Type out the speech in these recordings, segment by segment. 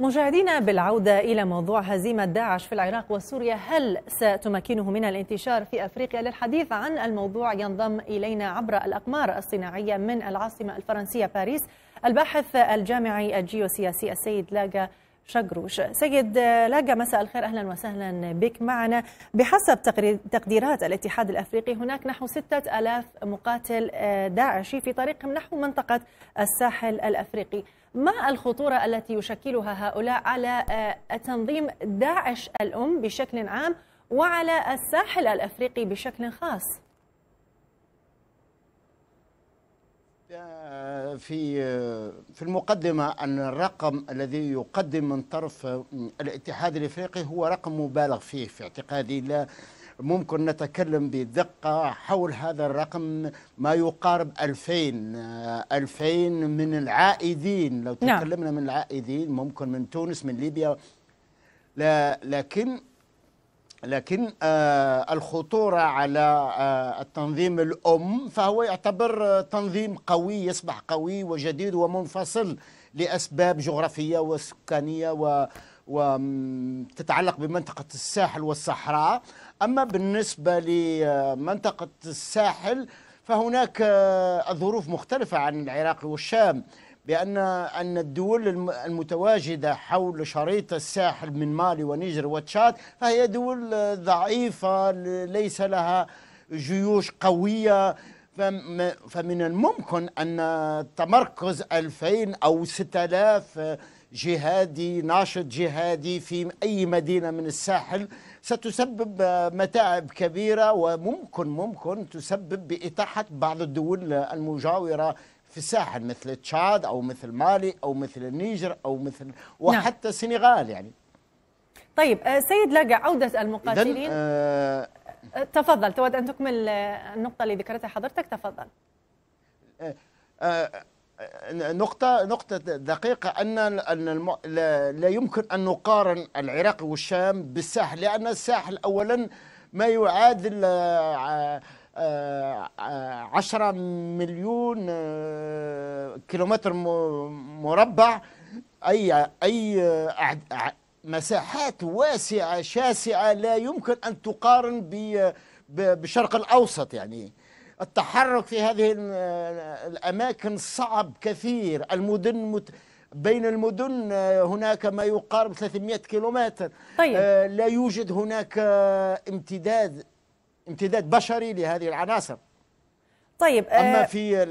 مشاهدينا بالعودة إلى موضوع هزيمة داعش في العراق وسوريا هل ستمكنه من الانتشار في أفريقيا للحديث عن الموضوع ينضم إلينا عبر الأقمار الصناعية من العاصمة الفرنسية باريس الباحث الجامعي الجيوسياسي السيد لاجا شجروش سيد لاجا مساء الخير أهلا وسهلا بك معنا بحسب تقديرات الاتحاد الأفريقي هناك نحو ستة ألاف مقاتل آه، داعشي في طريقهم نحو منطقة الساحل الأفريقي ما الخطورة التي يشكلها هؤلاء على آه، تنظيم داعش الأم بشكل عام وعلى الساحل الأفريقي بشكل خاص؟ في آه، في المقدمة أن الرقم الذي يقدم من طرف آه، الاتحاد الإفريقي هو رقم مبالغ فيه في اعتقادي لا ممكن نتكلم بدقة حول هذا الرقم ما يقارب 2000 2000 آه، من العائدين لو نعم. تكلمنا من العائدين ممكن من تونس من ليبيا لا لكن لكن آه، الخطورة على آه، التنظيم الأم فهو يعتبر آه، تنظيم قوي يصبح قوي وجديد ومنفصل لأسباب جغرافية وسكانية و وتتعلق بمنطقة الساحل والصحراء أما بالنسبة لمنطقة الساحل فهناك الظروف مختلفة عن العراق والشام بأن أن الدول المتواجدة حول شريط الساحل من مالي ونيجر وتشاد فهي دول ضعيفة ليس لها جيوش قوية فمن الممكن أن تمركز 2000 أو 6000 جهادي ناشط جهادي في أي مدينة من الساحل ستسبب متاعب كبيرة وممكن ممكن تسبب باطاحه بعض الدول المجاورة في الساحل مثل تشاد او مثل مالي او مثل النيجر او مثل نعم. وحتى نعم. السنغال يعني طيب آه، سيد لاجا عوده المقاتلين آه،, آه تفضل تود ان تكمل آه، النقطه اللي ذكرتها حضرتك تفضل نقطة نقطة دقيقة أن أن لا يمكن أن نقارن العراق والشام بالساحل لأن الساحل أولا ما يعادل 10 آه، مليون آه، كيلومتر مربع اي اي مساحات واسعه شاسعه لا يمكن ان تقارن بشرق الاوسط يعني التحرك في هذه الاماكن صعب كثير المدن مت... بين المدن آه، هناك ما يقارب 300 كيلومتر طيب. لا يوجد هناك امتداد امتداد بشري لهذه العناصر طيب آه، اما في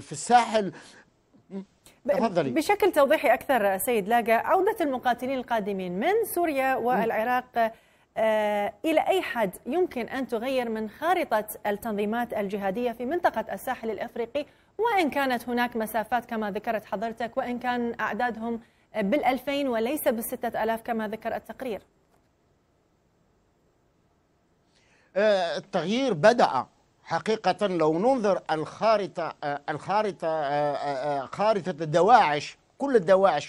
في الساحل تفضلي بشكل توضيحي اكثر سيد لاقا عوده المقاتلين القادمين من سوريا والعراق آه، الى اي حد يمكن ان تغير من خارطه التنظيمات الجهاديه في منطقه الساحل الافريقي وان كانت هناك مسافات كما ذكرت حضرتك وان كان اعدادهم بالألفين وليس بالستة ألاف كما ذكر التقرير آه، التغيير بدأ حقيقة لو ننظر الخارطة آه، الخارطة آه، خارطة الدواعش كل الدواعش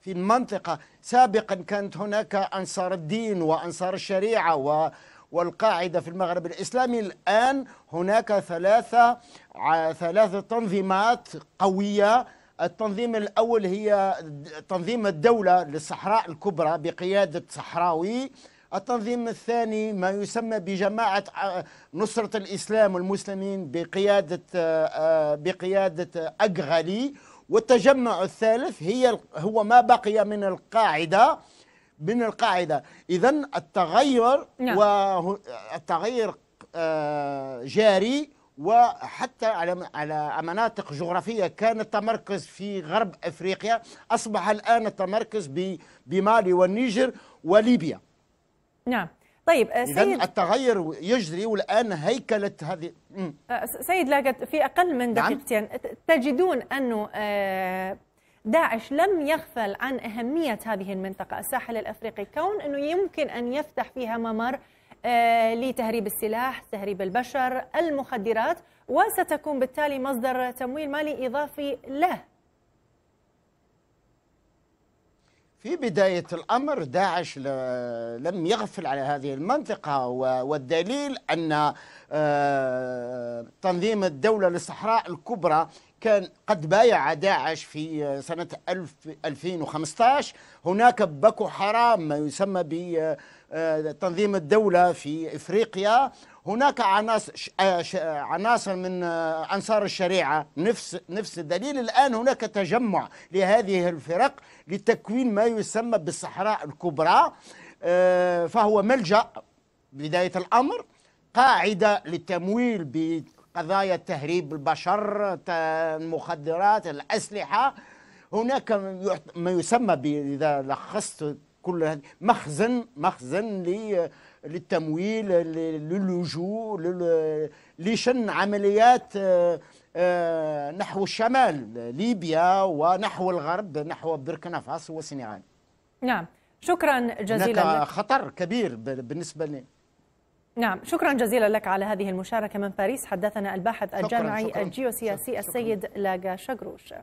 في المنطقة سابقا كانت هناك أنصار الدين وأنصار الشريعة و والقاعدة في المغرب الإسلامي الآن هناك ثلاثة ثلاثة تنظيمات قوية التنظيم الأول هي تنظيم الدولة للصحراء الكبرى بقيادة صحراوي التنظيم الثاني ما يسمى بجماعة نصرة الإسلام والمسلمين بقيادة آه، آه، بقيادة أقغلي والتجمع الثالث هي هو ما بقي من القاعدة من القاعدة إذا التغير نعم. والتغير آه، جاري وحتى على على مناطق جغرافيه كان التمركز في غرب افريقيا اصبح الان التمركز بمالي والنيجر وليبيا نعم طيب آه، سيد التغير يجري والان هيكله هذه آه، سيد لاقت في اقل من نعم. دقيقتين نعم. تجدون انه آه، داعش لم يغفل عن اهميه هذه المنطقه الساحل الافريقي كون انه يمكن ان يفتح فيها ممر لتهريب السلاح، تهريب البشر، المخدرات وستكون بالتالي مصدر تمويل مالي اضافي له في بداية الأمر داعش لم يغفل على هذه المنطقة والدليل أن آه، تنظيم الدولة للصحراء الكبرى كان قد بايع داعش في سنة 2015 هناك بكو حرام ما يسمى بتنظيم آه، الدولة في إفريقيا هناك عناصر آه، عناصر من آه، انصار الشريعه نفس نفس الدليل الان هناك تجمع لهذه الفرق لتكوين ما يسمى بالصحراء الكبرى فهو ملجا بدايه الامر قاعده للتمويل قضايا تهريب البشر المخدرات الأسلحة هناك ما يسمى إذا لخصت كل هذه مخزن مخزن للتمويل للجوء لشن عمليات آه، آه، نحو الشمال ليبيا ونحو الغرب نحو بركنا فاسو والسنغال نعم شكرا جزيلا لك خطر كبير بالنسبه لي نعم شكرا جزيلا لك على هذه المشاركة من باريس حدثنا الباحث الجامعي شكراً شكراً الجيوسياسي شكراً السيد لاجا شقروش